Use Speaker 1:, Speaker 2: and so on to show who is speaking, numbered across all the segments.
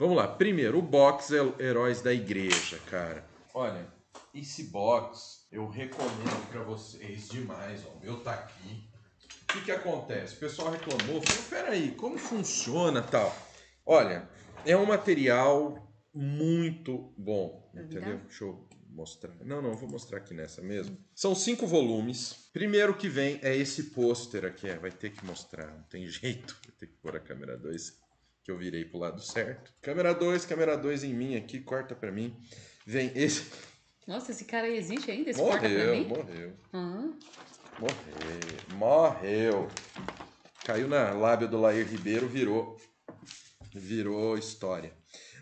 Speaker 1: Vamos lá. Primeiro, o box é Heróis da Igreja, cara. Olha, esse box eu recomendo para vocês demais. Ó. O meu tá aqui. O que, que acontece? O pessoal reclamou, falou: peraí, como funciona tal? Olha, é um material muito bom, é entendeu? Deixa eu mostrar. Não, não, vou mostrar aqui nessa mesmo. São cinco volumes. Primeiro que vem é esse pôster aqui. É, vai ter que mostrar, não tem jeito. Vai ter que pôr a câmera 2 que eu virei pro lado certo. Câmera 2, câmera 2 em mim aqui, corta pra mim. Vem esse. Nossa, esse cara existe ainda? Esse corta pra mim? Morreu, uhum. morreu. Morreu. Caiu na lábia do Lair Ribeiro, virou. Virou história.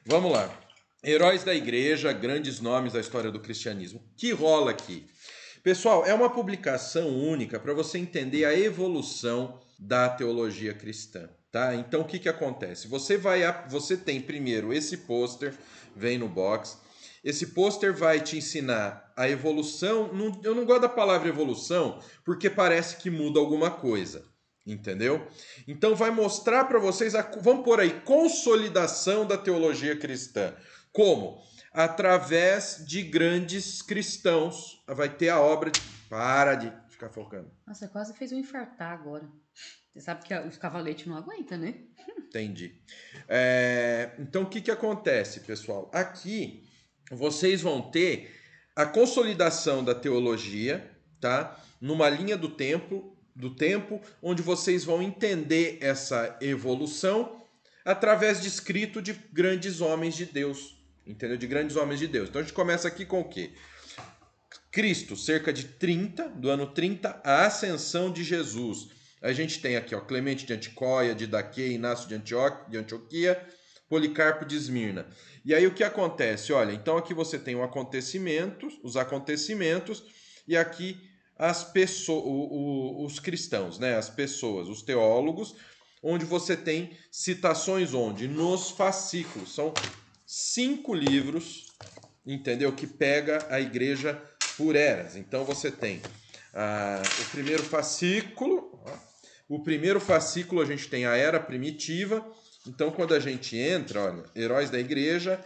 Speaker 1: Vamos lá. Heróis da Igreja, grandes nomes da história do cristianismo. Que rola aqui? Pessoal, é uma publicação única para você entender a evolução da teologia cristã. Tá? Então o que, que acontece? Você vai você tem primeiro esse pôster, vem no box. Esse pôster vai te ensinar a evolução. eu não gosto da palavra evolução porque parece que muda alguma coisa, entendeu? Então vai mostrar para vocês a vamos por aí consolidação da teologia cristã. Como? Através de grandes cristãos. Vai ter a obra de para de ficar focando. Nossa, quase fez um infartar agora. Você sabe que os cavaletes não aguenta, né? Entendi. É, então, o que, que acontece, pessoal? Aqui, vocês vão ter a consolidação da teologia, tá? Numa linha do tempo, do tempo, onde vocês vão entender essa evolução através de escrito de grandes homens de Deus, entendeu? De grandes homens de Deus. Então a gente começa aqui com o quê? Cristo, cerca de 30, do ano 30, a ascensão de Jesus. A gente tem aqui ó, Clemente de Anticóia, de Daquê, Inácio de, Antioquia, de Antioquia, Policarpo de Esmirna. E aí o que acontece? Olha, então aqui você tem o acontecimento, os acontecimentos, e aqui as pessoas, o, o, os cristãos, né? as pessoas, os teólogos, onde você tem citações onde? Nos fascículos. São cinco livros, entendeu? Que pega a igreja por eras. Então você tem ah, o primeiro fascículo. O primeiro fascículo a gente tem a era primitiva. Então quando a gente entra, olha, heróis da igreja,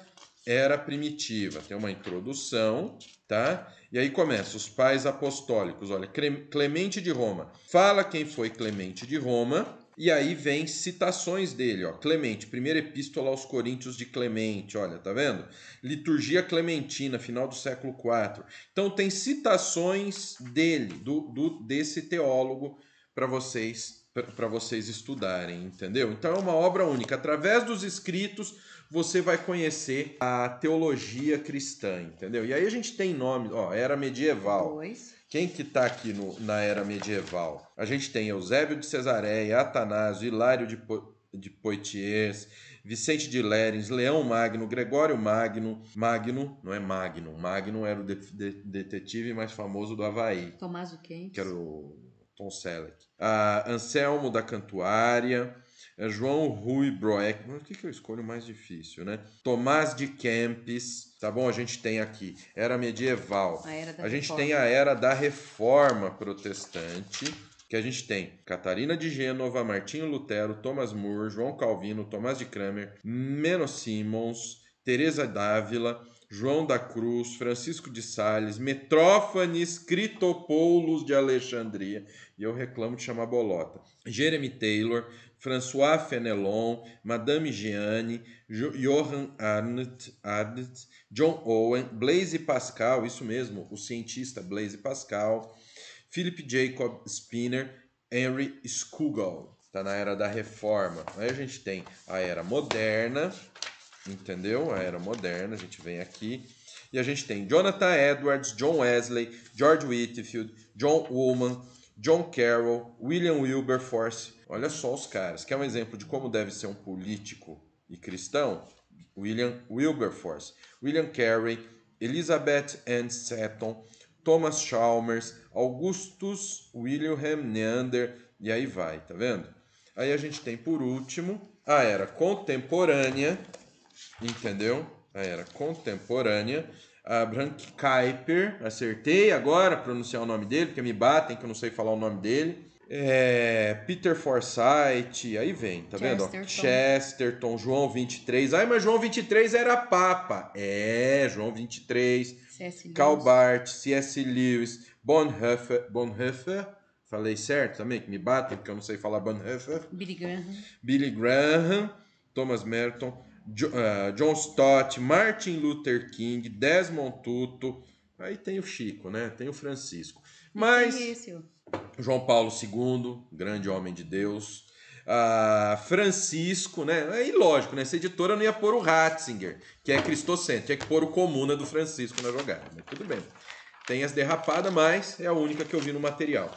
Speaker 1: era primitiva. Tem uma introdução, tá? E aí começa os pais apostólicos. Olha, Clemente de Roma. Fala quem foi Clemente de Roma. E aí vem citações dele, ó. Clemente, primeira epístola aos Coríntios de Clemente, olha, tá vendo? Liturgia Clementina, final do século IV. Então tem citações dele, do, do desse teólogo para vocês para vocês estudarem, entendeu? Então é uma obra única. Através dos escritos, você vai conhecer a teologia cristã, entendeu? E aí a gente tem nome, ó, era medieval. Quem que está aqui no, na era medieval? A gente tem Eusébio de Cesareia, Atanásio, Hilário de, po, de Poitiers, Vicente de Lérins, Leão Magno, Gregório Magno, Magno, não é Magno, Magno era o de, de, detetive mais famoso do Havaí. Tomás o Quente. Que era o Tom Selleck. Ah, Anselmo da Cantuária, é João Rui Broek. mas que, que eu escolho mais difícil, né? Tomás de Kempis, tá bom? A gente tem aqui era medieval. A, era a gente reforma. tem a era da reforma protestante que a gente tem Catarina de Gênova, Martinho Lutero, Thomas Moore, João Calvino, Tomás de Kramer, Menos Simons, Teresa Dávila, João da Cruz, Francisco de Sales, Metrófanes Critopoulos de Alexandria, e eu reclamo de chamar bolota, Jeremy Taylor, François Fenelon, Madame Jeanne, Johann Arndt, John Owen, Blaise Pascal, isso mesmo, o cientista Blaise Pascal, Philip Jacob Spinner, Henry Scougal. Está na era da reforma. Aí a gente tem a era moderna, entendeu? A era moderna, a gente vem aqui. E a gente tem Jonathan Edwards, John Wesley, George Whitfield, John Woolman, John Carroll, William Wilberforce. Olha só os caras. Quer um exemplo de como deve ser um político e cristão? William Wilberforce, William Carey, Elizabeth Ann Seton, Thomas Chalmers, Augustus William Neander e aí vai, tá vendo? Aí a gente tem por último a era contemporânea, entendeu? A era contemporânea Abraham Kuyper, acertei agora pronunciar o nome dele, porque me batem que eu não sei falar o nome dele. É, Peter Forsyth, aí vem, tá Chesterton. vendo? Chesterton, João 23. Ai, mas João 23 era Papa. É, João 23. Calbart, C.S. Lewis, Bonhoeffer, Bonhoeffer, falei certo também, que me batem, porque eu não sei falar Bonhoeffer. Billy Graham. Billy Graham, Thomas Merton. É, John Stott, Martin Luther King, Desmond Tutu, aí tem o Chico, né? Tem o Francisco.
Speaker 2: Mas
Speaker 1: João Paulo II, grande homem de Deus. Ah, Francisco, né? É lógico, nessa né? editora não ia pôr o Ratzinger, que é cristocentro, tinha que pôr o Comuna do Francisco na jogada, mas tudo bem. Tem as derrapadas, mas é a única que eu vi no material.